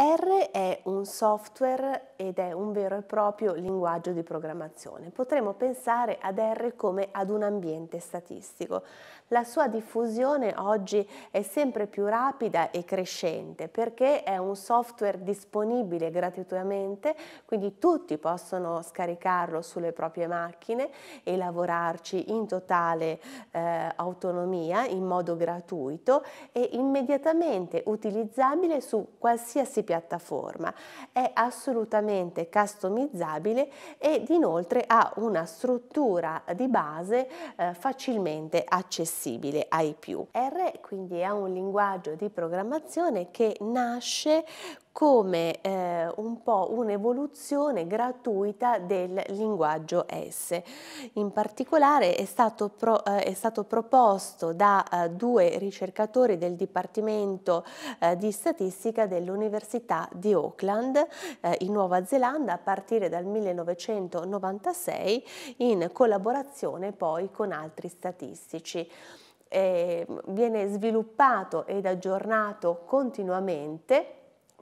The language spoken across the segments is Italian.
R è un software ed è un vero e proprio linguaggio di programmazione. Potremmo pensare ad R come ad un ambiente statistico. La sua diffusione oggi è sempre più rapida e crescente perché è un software disponibile gratuitamente, quindi tutti possono scaricarlo sulle proprie macchine e lavorarci in totale eh, autonomia, in modo gratuito e immediatamente utilizzabile su qualsiasi piattaforma. È assolutamente customizzabile ed inoltre ha una struttura di base eh, facilmente accessibile ai più. R quindi è un linguaggio di programmazione che nasce come eh, un po' un'evoluzione gratuita del linguaggio S. In particolare è stato, pro, eh, è stato proposto da eh, due ricercatori del Dipartimento eh, di Statistica dell'Università di Auckland eh, in Nuova Zelanda a partire dal 1996 in collaborazione poi con altri statistici. Eh, viene sviluppato ed aggiornato continuamente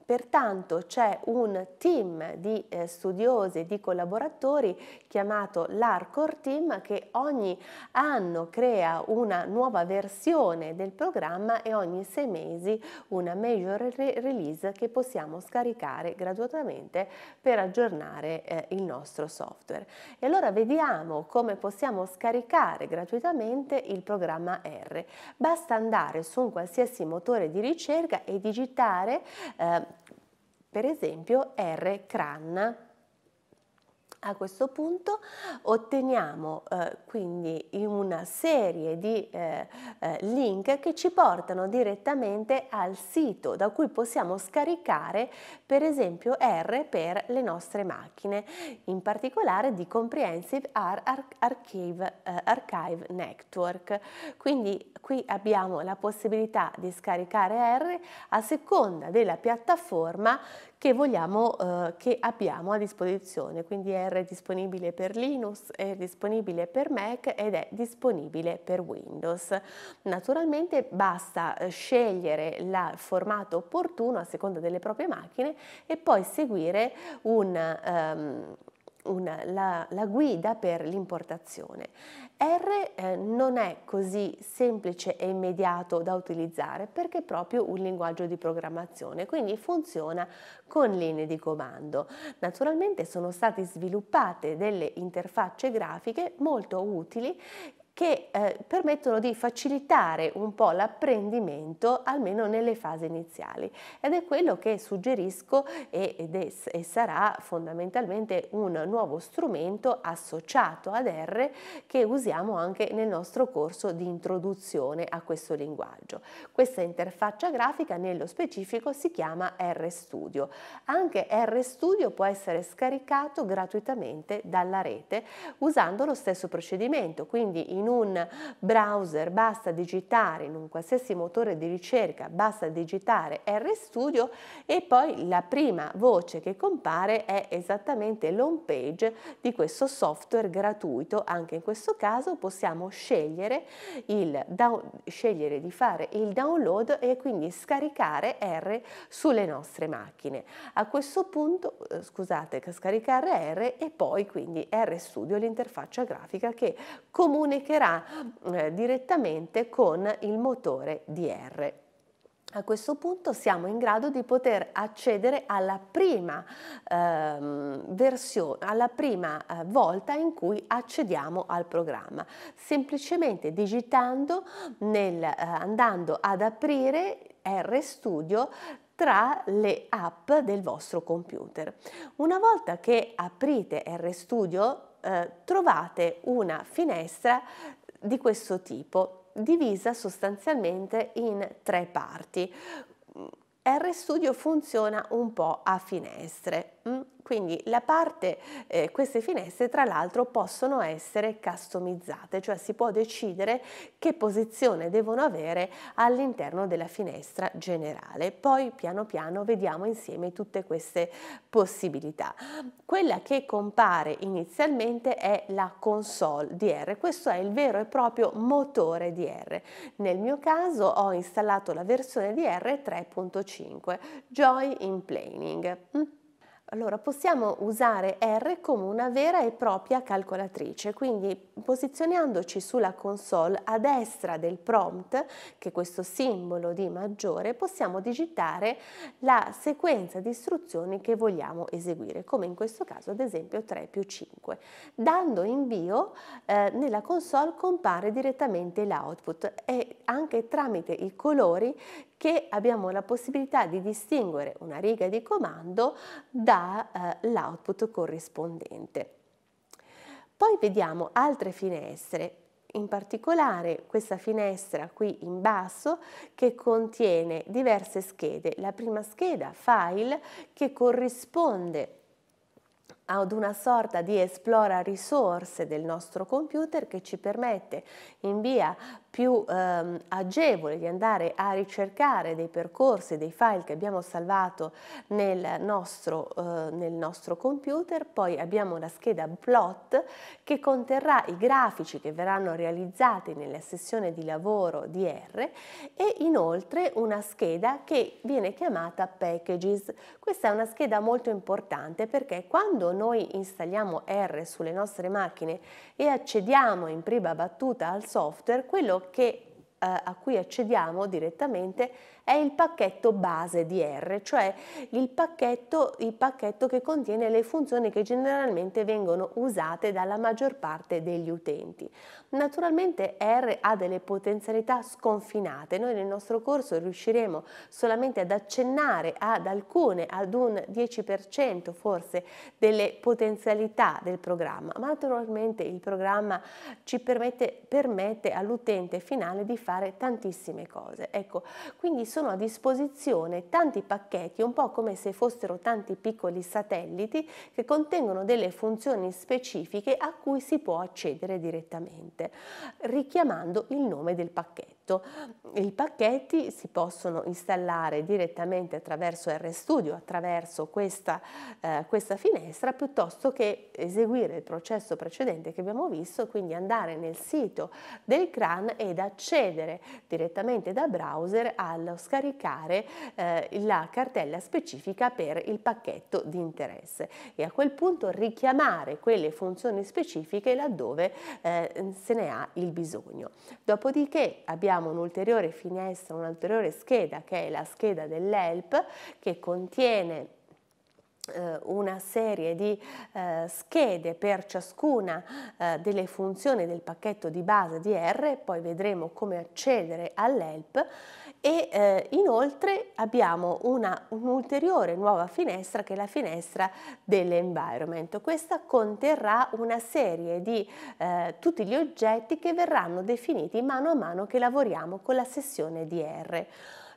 Pertanto c'è un team di eh, studiosi e di collaboratori chiamato l'Arcor Team che ogni anno crea una nuova versione del programma e ogni sei mesi una major re release che possiamo scaricare gratuitamente per aggiornare eh, il nostro software. E allora vediamo come possiamo scaricare gratuitamente il programma R. Basta andare su un qualsiasi motore di ricerca e digitare eh, per esempio R. Cran a questo punto otteniamo eh, quindi una serie di eh, eh, link che ci portano direttamente al sito da cui possiamo scaricare per esempio R per le nostre macchine, in particolare di Comprehensive R Archive, eh, Archive Network. Quindi qui abbiamo la possibilità di scaricare R a seconda della piattaforma che vogliamo eh, che abbiamo a disposizione, quindi R è disponibile per Linux, è disponibile per Mac ed è disponibile per Windows. Naturalmente basta eh, scegliere il formato opportuno a seconda delle proprie macchine e poi seguire un... Um, una, la, la, guida per l'importazione. R eh, non è così semplice e immediato da utilizzare perché è proprio un linguaggio di programmazione, quindi funziona con linee di comando. Naturalmente sono state sviluppate delle interfacce grafiche molto utili che eh, permettono di facilitare un po' l'apprendimento almeno nelle fasi iniziali ed è quello che suggerisco ed è, e sarà fondamentalmente un nuovo strumento associato ad R che usiamo anche nel nostro corso di introduzione a questo linguaggio. Questa interfaccia grafica nello specifico si chiama RStudio. Anche RStudio può essere scaricato gratuitamente dalla rete usando lo stesso procedimento, quindi in in un browser basta digitare, in un qualsiasi motore di ricerca basta digitare RStudio e poi la prima voce che compare è esattamente l'home page di questo software gratuito. Anche in questo caso possiamo scegliere, down, scegliere di fare il download e quindi scaricare R sulle nostre macchine. A questo punto, eh, scusate, scaricare R e poi quindi RStudio, l'interfaccia grafica che comunicherà caricherà eh, direttamente con il motore DR. A questo punto siamo in grado di poter accedere alla prima, ehm, versione, alla prima eh, volta in cui accediamo al programma, semplicemente digitando, nel, eh, andando ad aprire RStudio tra le app del vostro computer. Una volta che aprite RStudio eh, trovate una finestra di questo tipo, divisa sostanzialmente in tre parti. RStudio funziona un po' a finestre. Mm? Quindi la parte, eh, queste finestre tra l'altro possono essere customizzate, cioè si può decidere che posizione devono avere all'interno della finestra generale. Poi piano piano vediamo insieme tutte queste possibilità. Quella che compare inizialmente è la console DR, questo è il vero e proprio motore DR. Nel mio caso ho installato la versione DR 3.5, Joy in Planing. Mm? Allora, possiamo usare R come una vera e propria calcolatrice, quindi posizionandoci sulla console a destra del prompt, che è questo simbolo di maggiore, possiamo digitare la sequenza di istruzioni che vogliamo eseguire, come in questo caso ad esempio 3 più 5. Dando invio, eh, nella console compare direttamente l'output e anche tramite i colori che abbiamo la possibilità di distinguere una riga di comando dall'output eh, corrispondente. Poi vediamo altre finestre, in particolare questa finestra qui in basso che contiene diverse schede. La prima scheda, file, che corrisponde ad una sorta di esplora risorse del nostro computer che ci permette in via più ehm, agevole di andare a ricercare dei percorsi, dei file che abbiamo salvato nel nostro, eh, nel nostro computer, poi abbiamo la scheda plot che conterrà i grafici che verranno realizzati nella sessione di lavoro di R e inoltre una scheda che viene chiamata packages. Questa è una scheda molto importante perché quando noi installiamo R sulle nostre macchine e accediamo in prima battuta al software, quello che, eh, a cui accediamo direttamente è il pacchetto base di R, cioè il pacchetto, il pacchetto che contiene le funzioni che generalmente vengono usate dalla maggior parte degli utenti. Naturalmente R ha delle potenzialità sconfinate, noi nel nostro corso riusciremo solamente ad accennare ad alcune, ad un 10% forse delle potenzialità del programma, ma naturalmente il programma ci permette, permette all'utente finale di fare tantissime cose. Ecco, quindi sono a disposizione tanti pacchetti, un po' come se fossero tanti piccoli satelliti che contengono delle funzioni specifiche a cui si può accedere direttamente, richiamando il nome del pacchetto pacchetto. I pacchetti si possono installare direttamente attraverso RStudio, attraverso questa, eh, questa finestra, piuttosto che eseguire il processo precedente che abbiamo visto, quindi andare nel sito del CRAN ed accedere direttamente da browser allo scaricare eh, la cartella specifica per il pacchetto di interesse e a quel punto richiamare quelle funzioni specifiche laddove eh, se ne ha il bisogno. Dopodiché abbiamo abbiamo un'ulteriore finestra, un'ulteriore scheda che è la scheda dell'ELP che contiene eh, una serie di eh, schede per ciascuna eh, delle funzioni del pacchetto di base di R, poi vedremo come accedere all'ELP e eh, inoltre abbiamo un'ulteriore un nuova finestra che è la finestra dell'environment. Questa conterrà una serie di eh, tutti gli oggetti che verranno definiti mano a mano che lavoriamo con la sessione DR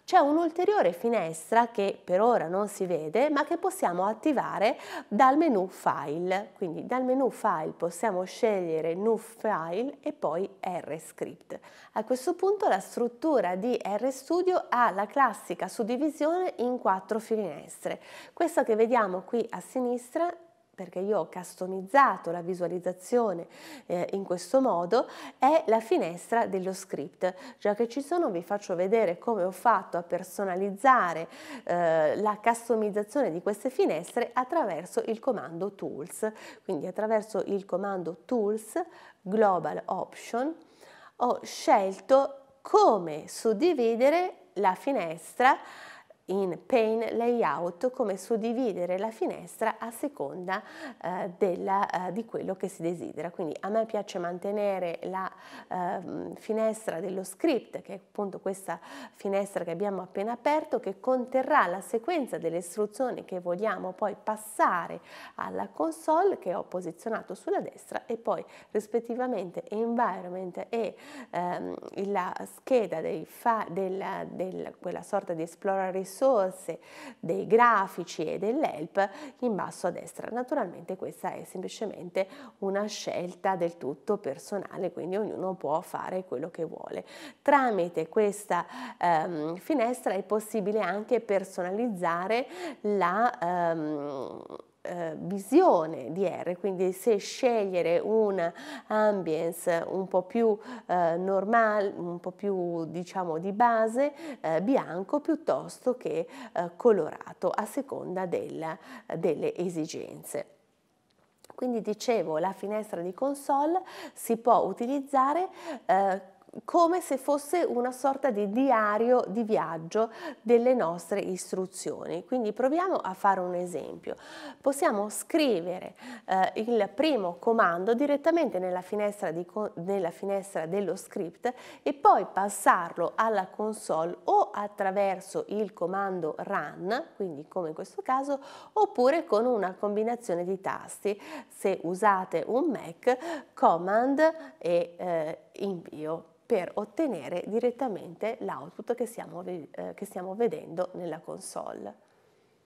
c'è un'ulteriore finestra che per ora non si vede ma che possiamo attivare dal menu File. Quindi dal menu File possiamo scegliere New File e poi RScript. A questo punto la struttura di RStudio ha la classica suddivisione in quattro finestre. Questa che vediamo qui a sinistra perché io ho customizzato la visualizzazione eh, in questo modo, è la finestra dello script. Già che ci sono vi faccio vedere come ho fatto a personalizzare eh, la customizzazione di queste finestre attraverso il comando Tools. Quindi attraverso il comando Tools Global Option ho scelto come suddividere la finestra in pane layout come suddividere la finestra a seconda eh, della, eh, di quello che si desidera. Quindi a me piace mantenere la eh, finestra dello script, che è appunto questa finestra che abbiamo appena aperto, che conterrà la sequenza delle istruzioni che vogliamo poi passare alla console che ho posizionato sulla destra e poi rispettivamente environment e ehm, la scheda dei fa, della, della, quella sorta di explorer resource risorse, dei grafici e dell'help in basso a destra. Naturalmente questa è semplicemente una scelta del tutto personale, quindi ognuno può fare quello che vuole. Tramite questa ehm, finestra è possibile anche personalizzare la... Ehm, eh, visione di R, quindi se scegliere un ambience un po' più eh, normale, un po' più diciamo di base, eh, bianco piuttosto che eh, colorato a seconda della, delle esigenze. Quindi dicevo, la finestra di console si può utilizzare eh, come se fosse una sorta di diario di viaggio delle nostre istruzioni. Quindi proviamo a fare un esempio. Possiamo scrivere eh, il primo comando direttamente nella finestra, di, nella finestra dello script e poi passarlo alla console o attraverso il comando run, quindi come in questo caso, oppure con una combinazione di tasti. Se usate un Mac, command e eh, invio per ottenere direttamente l'output che stiamo, eh, che stiamo vedendo nella console.